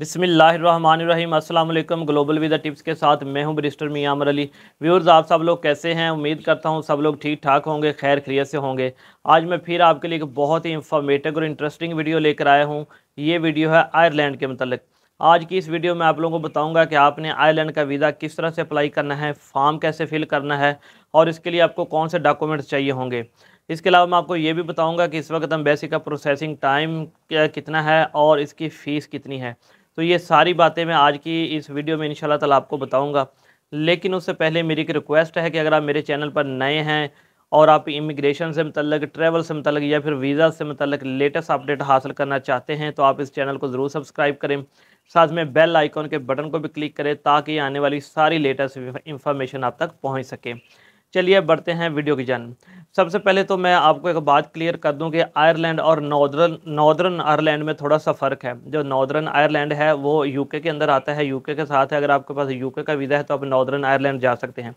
बिसमीम अल्लाम global visa tips के साथ मैं हूं मियाँ अमर अली व्यूर्स आप सब लोग कैसे हैं उम्मीद करता हूं सब लोग ठीक ठाक होंगे खैर खैरियत से होंगे आज मैं फिर आपके लिए एक बहुत ही इंफॉर्मेटिव और इंटरेस्टिंग वीडियो लेकर आया हूं ये वीडियो है आयरलैंड के मतलब आज की इस वीडियो में आप लोगों को बताऊंगा कि आपने आयरलैंड का वीज़ा किस तरह से अप्लाई करना है फॉर्म कैसे फिल करना है और इसके लिए आपको कौन से डॉक्यूमेंट्स चाहिए होंगे इसके अलावा मैं आपको ये भी बताऊंगा कि इस वक्त बेसिक का प्रोसेसिंग टाइम कितना है और इसकी फ़ीस कितनी है तो ये सारी बातें मैं आज की इस वीडियो में इनशाला तला आपको बताऊँगा लेकिन उससे पहले मेरी एक रिक्वेस्ट है कि अगर आप मेरे चैनल पर नए हैं और आप इमिग्रेशन से मतलब ट्रैवल से मतलब या फिर वीज़ा से मतलब लेटेस्ट अपडेट हासिल करना चाहते हैं तो आप इस चैनल को ज़रूर सब्सक्राइब करें साथ में बेल आइकॉन के बटन को भी क्लिक करें ताकि आने वाली सारी लेटेस्ट इंफॉर्मेशन आप तक पहुंच सके चलिए बढ़ते हैं वीडियो की जान सबसे पहले तो मैं आपको एक बात क्लियर कर दूं कि आयरलैंड और नॉर्दर्न नॉर्दर्न आयरलैंड में थोड़ा सा फ़र्क है जो नॉर्दर्न आयरलैंड है वो यूके के अंदर आता है यूके के साथ है अगर आपके पास यूके का वीज़ा है तो आप नॉर्दर्न आयरलैंड जा सकते हैं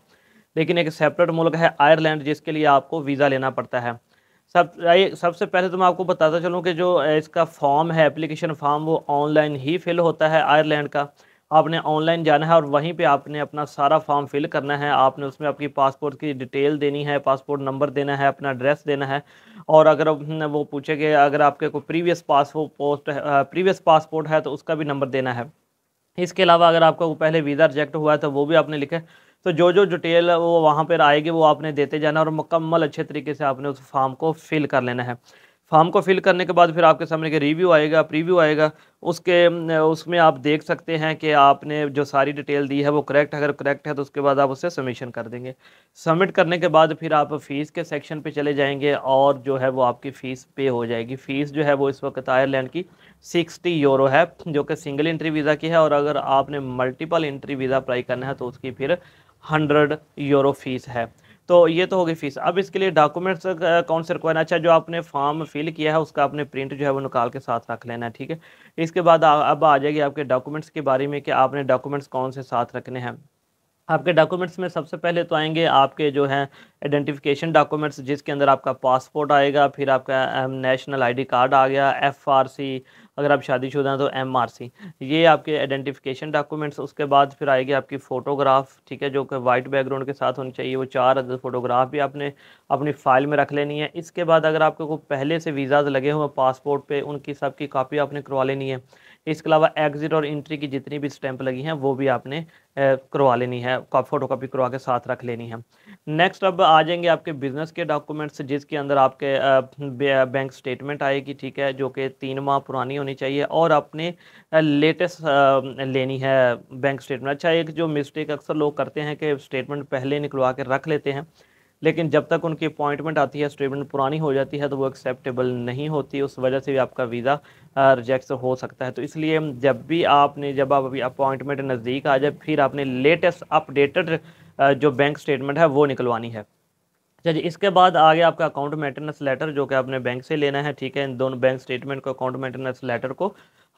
लेकिन एक सेपरेट मुल्क है आयरलैंड जिसके लिए आपको वीज़ा लेना पड़ता है सब सबसे पहले तो मैं आपको बताता चलूँ कि जो इसका फॉर्म है एप्लीकेशन फॉर्म वो ऑनलाइन ही फिल होता है आयरलैंड का आपने ऑनलाइन जाना है और वहीं पे आपने अपना सारा फॉर्म फिल करना है आपने उसमें आपकी पासपोर्ट की डिटेल देनी है पासपोर्ट नंबर देना है अपना एड्रेस देना है और अगर वो पूछे कि अगर आपके कोई प्रीवियस पासपोर्ट प्रीवियस पासपोर्ट है तो उसका भी नंबर देना है इसके अलावा अगर आपका पहले वीज़ा रिजेक्ट हुआ है तो वो भी आपने लिखे तो जो जो डिटेल वो वहाँ पर आएगी वो आपने देते जाना और मुकम्मल अच्छे तरीके से आपने उस फॉर्म को फिल कर लेना है फॉर्म को फिल करने के बाद फिर आपके सामने के रिव्यू आएगा प्रीव्यू आएगा उसके उसमें आप देख सकते हैं कि आपने जो सारी डिटेल दी है वो करेक्ट अगर करेक्ट है तो उसके बाद आप उससे सबमिशन कर देंगे सबमिट करने के बाद फिर आप फ़ीस के सेक्शन पे चले जाएंगे और जो है वो आपकी फ़ीस पे हो जाएगी फ़ीस जो है वो इस वक्त आयरलैंड की सिक्सटी यूरो है जो कि सिंगल इंट्री वीज़ा की है और अगर आपने मल्टीपल इंट्री वीज़ा अप्लाई करना है तो उसकी फिर हंड्रेड यूरो फीस है तो ये तो होगी फीस अब इसके लिए डॉक्यूमेंट्स कौन से रिक्वायर अच्छा जो आपने फॉर्म फिल किया है उसका आपने प्रिंट जो है वो निकाल के साथ रख लेना है ठीक है इसके बाद अब आ जाएगी आपके डॉक्यूमेंट्स के बारे में कि आपने डॉक्यूमेंट्स कौन से साथ रखने हैं आपके डॉक्यूमेंट्स में सबसे पहले तो आएंगे आपके जो हैं आइडेंटिफिकेशन डॉक्यूमेंट्स जिसके अंदर आपका पासपोर्ट आएगा फिर आपका नेशनल आईडी कार्ड आ गया एफआरसी अगर आप शादीशुदा हैं तो एम आर सी ये आपके आइडेंटिफिकेशन डॉक्यूमेंट्स उसके बाद फिर आएगी आपकी फ़ोटोग्राफ ठीक है जो कि वाइट बैकग्राउंड के साथ होनी चाहिए वो चार अदर फ़ोटोग्राफ भी आपने अपनी फ़ाइल में रख लेनी है इसके बाद अगर आपके को पहले से वीज़ाज लगे हुए पासपोर्ट पर उनकी सबकी कापी आपने करवा लेनी है इसके अलावा एग्ज़िट और इंट्री की जितनी भी स्टैंप लगी हैं वो भी आपने करवा लेनी है फ़ोटो कापी करवा के साथ रख लेनी है नेक्स्ट अब आ जाएंगे आपके बिज़नेस के डॉक्यूमेंट्स जिसके अंदर आपके बैंक स्टेटमेंट आएगी ठीक है जो कि तीन माह पुरानी होनी होनी चाहिए और अपने लेटेस्ट लेनी है बैंक स्टेटमेंट अच्छा एक जो मिस्टेक अक्सर लोग करते हैं कि स्टेटमेंट पहले निकलवा के रख लेते हैं लेकिन जब तक उनकी अपॉइंटमेंट आती है स्टेटमेंट पुरानी हो जाती है तो वो एक्सेप्टेबल नहीं होती उस वजह से भी आपका वीज़ा रिजेक्ट हो सकता है तो इसलिए जब भी आपने जब आप अभी अपॉइंटमेंट नज़दीक आ जाए फिर आपने लेटेस्ट अपडेटेड जो बैंक स्टेटमेंट है वो निकलवानी है अच्छा जी इसके बाद आ गया आपका अकाउंट मेंटेनेंस लेटर जो कि आपने बैंक से लेना है ठीक है इन दोनों बैंक स्टेटमेंट को अकाउंट मेंटेनेंस लेटर को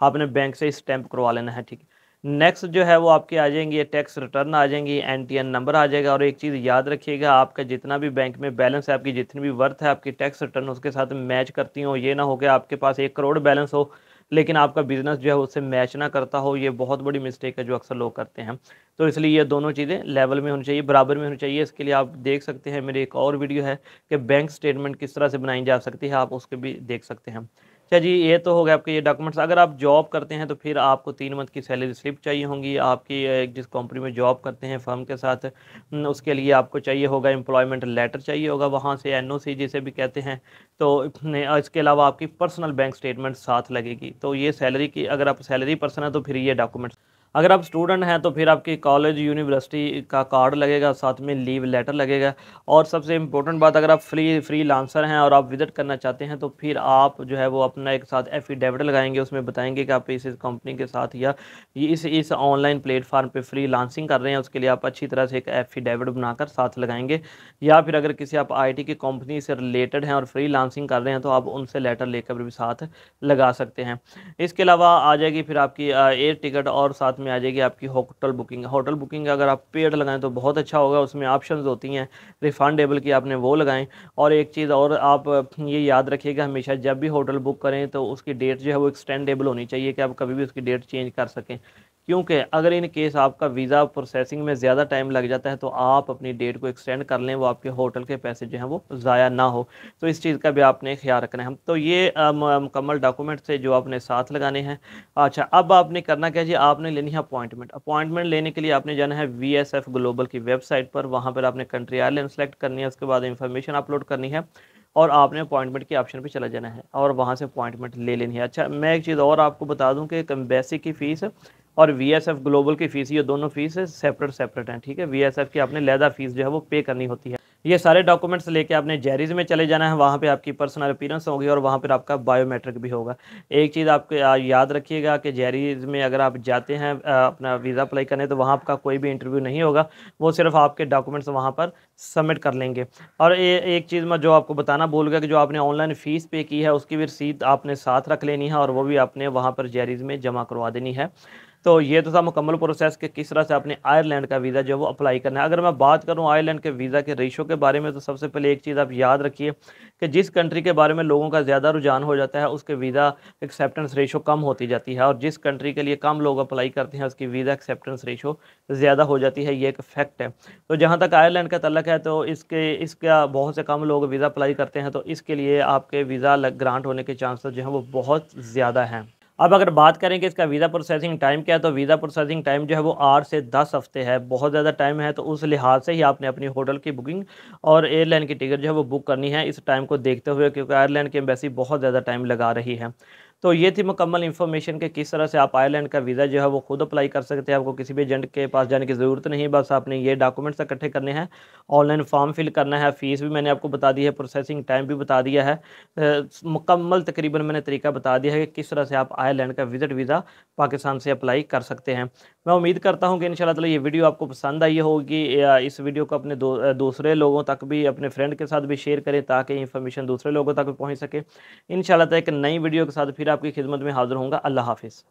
आपने बैंक से स्टैंप करवा लेना है ठीक है नेक्स्ट जो है वो आपके आ जाएंगी ये टैक्स रिटर्न आ जाएंगी एनटीएन नंबर आ जाएगा और एक चीज़ याद रखिएगा आपका जितना भी बैंक में बैलेंस है आपकी जितनी भी वर्थ है आपकी टैक्स रिटर्न उसके साथ मैच करती हो ये ना हो कि आपके पास एक करोड़ बैलेंस हो लेकिन आपका बिजनेस जो है उससे मैच ना करता हो ये बहुत बड़ी मिस्टेक है जो अक्सर लोग करते हैं तो इसलिए ये दोनों चीज़ें लेवल में होनी चाहिए बराबर में होनी चाहिए इसके लिए आप देख सकते हैं मेरी एक और वीडियो है कि बैंक स्टेटमेंट किस तरह से बनाई जा सकती है आप उसके भी देख सकते हैं अच्छा जी ये तो हो गया आपके ये डॉक्यूमेंट्स अगर आप जॉब करते हैं तो फिर आपको तीन मंथ की सैलरी स्लिप चाहिए होंगी आपकी जिस कंपनी में जॉब करते हैं फर्म के साथ उसके लिए आपको चाहिए होगा एम्प्लॉयमेंट लेटर चाहिए होगा वहाँ से एन जिसे भी कहते हैं तो इसके अलावा आपकी पर्सनल बैंक स्टेटमेंट साथ लगेगी तो ये सैलरी की अगर आप सैलरी पर्सन है तो फिर ये डॉक्यूमेंट्स अगर आप स्टूडेंट हैं तो फिर आपकी कॉलेज यूनिवर्सिटी का कार्ड लगेगा साथ में लीव लेटर लगेगा और सबसे इम्पोर्टेंट बात अगर आप फ्री फ्री लांसर हैं और आप विज़िट करना चाहते हैं तो फिर आप जो है वो अपना एक साथ एफिडेविट लगाएंगे उसमें बताएंगे कि आप इस कंपनी के साथ या इस इस ऑनलाइन प्लेटफार्म पर फ्री लांसिंग कर रहे हैं उसके लिए आप अच्छी तरह से एक एफिडेविट बनाकर साथ लगाएंगे या फिर अगर किसी आप आई की कंपनी से रिलेटेड हैं और फ्री लांसिंग कर रहे हैं तो आप उनसे लेटर लेकर भी साथ लगा सकते हैं इसके अलावा आ जाएगी फिर आपकी एयर टिकट और साथ में आ जाएगी आपकी होटल बुकिंग होटल बुकिंग अगर आप पेड लगाएं तो बहुत अच्छा होगा उसमें ऑप्शंस होती हैं रिफ़ंडेबल की आपने वो लगाएं और एक चीज़ और आप ये याद रखिएगा हमेशा जब भी होटल बुक करें तो उसकी डेट जो है वो एक्सटेंडेबल होनी चाहिए कि आप कभी भी उसकी डेट चेंज कर सकें क्योंकि अगर इन केस आपका वीज़ा प्रोसेसिंग में ज़्यादा टाइम लग जाता है तो आप अपनी डेट को एक्सटेंड कर लें वो आपके होटल के पैसे जो हैं वो ज़ाया ना हो तो इस चीज़ का भी आपने ख्याल रखना है तो ये मुकम्मल डॉक्यूमेंट से जो आपने साथ लगाने हैं अच्छा अब आपने करना क्या जी आपने लेनी लेनी है अपॉइंटमेंट अपॉइंटमेंट लेने के लिए आपने जाना है वी एस एफ ग्लोबल की वेबसाइट पर वहाँ पर आपने कंट्री आयरलैंड सेलेक्ट करनी है उसके बाद इन्फॉर्मेशन अपलोड करनी है और आपने अपॉइंटमेंट के ऑप्शन पे चला जाना है और वहाँ से अपॉइंटमेंट ले लेनी है अच्छा मैं एक चीज़ और आपको बता दूँ कि एम्बेसी की फ़ीस और वी एस एफ ग्लोबल की फ़ीस ये दोनों फ़ीस सेपरेट सेपरेट हैं ठीक है वी एस एफ की आपने लहदा फ़ीस जो है वो पे करनी होती है ये सारे डॉक्यूमेंट्स लेके आपने जेरीज में चले जाना है वहाँ पे आपकी पर्सनल अपीरेंस होगी और वहाँ पर आपका बायोमेट्रिक भी होगा एक चीज़ आपके याद रखिएगा कि जेरीज में अगर आप जाते हैं अपना वीज़ा अप्लाई करने तो वहाँ आपका कोई भी इंटरव्यू नहीं होगा वो सिर्फ आपके डॉक्यूमेंट्स वहाँ पर सबमिट कर लेंगे और ए, एक चीज़ मैं जो आपको बताना भूल गया कि जो आपने ऑनलाइन फ़ीस पे की है उसकी भी रसीद आपने साथ रख लेनी है और वो भी आपने वहाँ पर जेरीज में जमा करवा देनी है तो ये तो था मुकम्मल प्रोसेस के किस तरह से आपने आयरलैंड का वीज़ा जो है वो अप्लाई करना है अगर मैं बात करूँ आयरलैंड के वीज़ा के रेशो के बारे में तो सबसे पहले एक चीज़ आप याद रखिए कि जिस कंट्री के बारे में लोगों का ज़्यादा रुझान हो जाता है उसके वीज़ा एक्सेप्टेंस रेशो कम होती जाती है और जिस कंट्री के लिए कम लोग अप्लाई करते हैं उसकी वीज़ा एक्सेप्टेंस रेशो ज़्यादा हो जाती है ये एक फैक्ट है तो जहाँ तक आयरलैंड का तलक है तो इसके इसका बहुत से कम लोग वीज़ा अप्लाई करते हैं तो इसके लिए आपके वीज़ा ग्रांट होने के चांसेस जो हैं वो बहुत ज़्यादा हैं अब अगर बात करें कि इसका वीज़ा प्रोसेसिंग टाइम क्या है तो वीज़ा प्रोसेसिंग टाइम जो है वो आठ से दस हफ्ते है बहुत ज़्यादा टाइम है तो उस लिहाज से ही आपने अपनी होटल की बुकिंग और एयरलाइन की टिकट जो है वो बुक करनी है इस टाइम को देखते हुए क्योंकि एयरलाइन की एम्बेसी बहुत ज़्यादा टाइम लगा रही है तो ये थी मुकम्मल इन्फॉर्मेशन कि किस तरह से आप आयरलैंड का वीज़ा जो है वो खुद अप्लाई कर सकते हैं आपको किसी भी एजेंट के पास जाने की ज़रूरत नहीं बस आपने ये डॉक्यूमेंट्स इकट्ठे करने हैं ऑनलाइन फॉर्म फिल करना है फ़ीस भी मैंने आपको बता दी है प्रोसेसिंग टाइम भी बता दिया है मुकम्मल तकरीबन मैंने तरीका बता दिया है कि किस तरह से आप आयरलैंड का विज़िट वीज़ा पाकिस्तान से अप्लाई कर सकते हैं मैं उम्मीद करता हूँ कि इन शाला ये वीडियो आपको पसंद आई होगी इस वीडियो को अपने दूसरे लोगों तक भी अपने फ्रेंड के साथ भी शेयर करें ताकि इन्फॉर्मेशन दूसरे लोगों तक भी पहुँच सके इन एक नई वीडियो के साथ फिर आपकी खिदमत में हाजिर होंगे अल्लाह हाफिज़